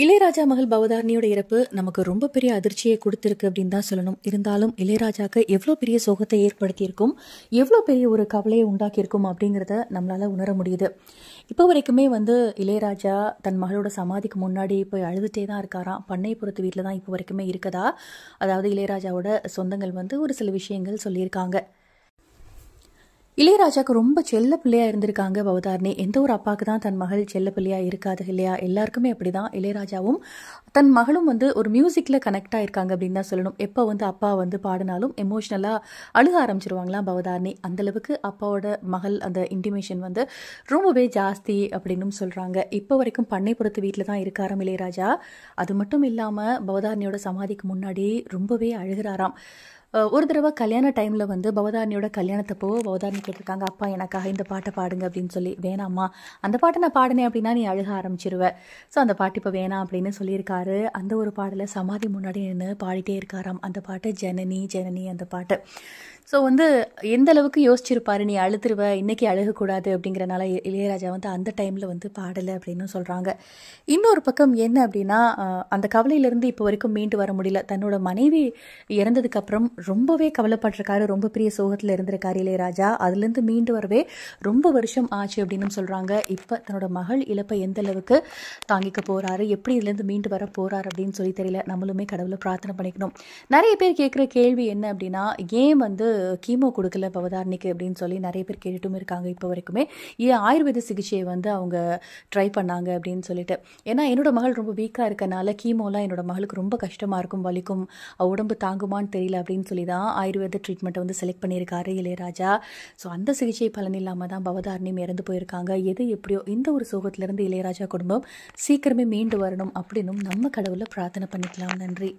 இளையராஜா மகள் பவதாரணியோட இறப்பு நமக்கு ரொம்ப பெரிய அதிர்ச்சியை கொடுத்துருக்கு அப்படின்னு தான் சொல்லணும் இருந்தாலும் இளையராஜாவுக்கு எவ்வளோ பெரிய சோகத்தை ஏற்படுத்தியிருக்கும் எவ்வளோ பெரிய ஒரு கவலையை உண்டாக்கியிருக்கும் அப்படிங்கிறத நம்மளால் உணர முடியுது இப்போ வரைக்குமே வந்து இளையராஜா தன் மகளோட சமாதிக்கு முன்னாடி போய் அழுதுகிட்டே தான் இருக்காராம் பண்ணைப்புறத்து வீட்டில் தான் இப்போ வரைக்குமே இருக்கதா அதாவது இளையராஜாவோட சொந்தங்கள் வந்து ஒரு சில விஷயங்கள் சொல்லியிருக்காங்க இளையராஜாவுக்கு ரொம்ப செல்ல பிள்ளையா இருந்திருக்காங்க பவதாரணி எந்த ஒரு அப்பாவுக்கு தான் தன் மகள் செல்ல பிள்ளையா இருக்காது இல்லையா எல்லாருக்குமே அப்படிதான் இளையராஜாவும் தன் மகளும் வந்து ஒரு மியூசிக்கில் கனெக்ட் ஆயிருக்காங்க அப்படின்னு தான் சொல்லணும் எப்போ வந்து அப்பா வந்து பாடினாலும் எமோஷ்னலாக அழுக ஆரம்பிச்சிருவாங்களாம் பவதாரணி அளவுக்கு அப்பாவோட மகள் அந்த இன்டிமேஷன் வந்து ரொம்பவே ஜாஸ்தி அப்படின்னும் சொல்கிறாங்க இப்போ வரைக்கும் பண்ணைப்புறத்து வீட்டில் தான் இருக்காராம் இளையராஜா அது மட்டும் இல்லாமல் பவதாரணியோட சமாதிக்கு முன்னாடி ரொம்பவே அழுகிறாராம் ஒரு தடவை கல்யாண டைமில் வந்து பவதாரணியோட கல்யாணத்தப்போ பவதாரணி கேட்டிருக்காங்க அப்பா எனக்காக இந்த பாட்டை பாடுங்க அப்படின்னு சொல்லி வேணாம்மா அந்த பாட்டை நான் பாடினேன் அப்படின்னா நீ அழுக ஆரம்பிச்சிருவேன் ஸோ அந்த பாட்டு இப்போ வேணாம் அப்படின்னு சொல்லியிருக்காரு அந்த ஒரு பாடலை சமாதி முன்னாடி நின்று பாடிட்டே இருக்காராம் அந்த பாட்டு ஜனனி ஜனனி அந்த பாட்டு ஸோ வந்து எந்த அளவுக்கு யோசிச்சிருப்பாரு நீ அழுத்துருவ இன்றைக்கி அழுகக்கூடாது அப்படிங்கிறனால இளையராஜா வந்து அந்த டைமில் வந்து பாடலை அப்படின்னு சொல்கிறாங்க இன்னொரு பக்கம் என்ன அப்படின்னா அந்த கவலையிலேருந்து இப்போ வரைக்கும் மீண்டு வர முடியல தன்னோட மனைவி இறந்ததுக்கப்புறம் ரொம்பவே கவலைப்பட்டிருக்காரு ரொம்ப பெரிய சோகத்தில் இருந்திருக்காரு இளையராஜா அதுலேருந்து மீண்டு வரவே ரொம்ப வருஷம் ஆச்சு அப்படின்னு சொல்கிறாங்க இப்போ தன்னோட மகள் இழப்பை எந்த அளவுக்கு தாங்கிக்க போகிறாரு எப்படி இதுலேருந்து மீண்டு வர போகிறார் அப்படின்னு சொல்லி தெரியல நம்மளுமே கடவுளை பிரார்த்தனை பண்ணிக்கணும் நிறைய பேர் கேட்குற கேள்வி என்ன அப்படின்னா ஏன் வந்து கீமோ கொடுக்கல பவதாரணிக்கு அப்படின்னு சொல்லி நிறைய பேர் கேட்டுட்டும் இருக்காங்க இப்போ வரைக்குமே ஏன் ஆயுர்வேத சிகிச்சையை வந்து அவங்க ட்ரை பண்ணாங்க அப்படின்னு சொல்லிட்டு ஏன்னா என்னோட மகள் ரொம்ப வீக்காக இருக்கனால கீமோலாம் என்னோட மகளுக்கு ரொம்ப கஷ்டமாக இருக்கும் வலிக்கும் உடம்பு தாங்குமான்னு தெரியல அப்படின்னு சொல்லி தான் ஆயுர்வேத ட்ரீட்மெண்ட்டை வந்து செலக்ட் பண்ணியிருக்காரு இளையராஜா ஸோ அந்த சிகிச்சை பலன் இல்லாமல் தான் பவதாரணியும் இறந்து போயிருக்காங்க எது எப்படியோ இந்த ஒரு சோகத்திலேருந்து இளையராஜா குடும்பம் சீக்கிரமே மீண்டு வரணும் அப்படின்னும் நம்ம கடவுளை பிரார்த்தனை பண்ணிக்கலாம் நன்றி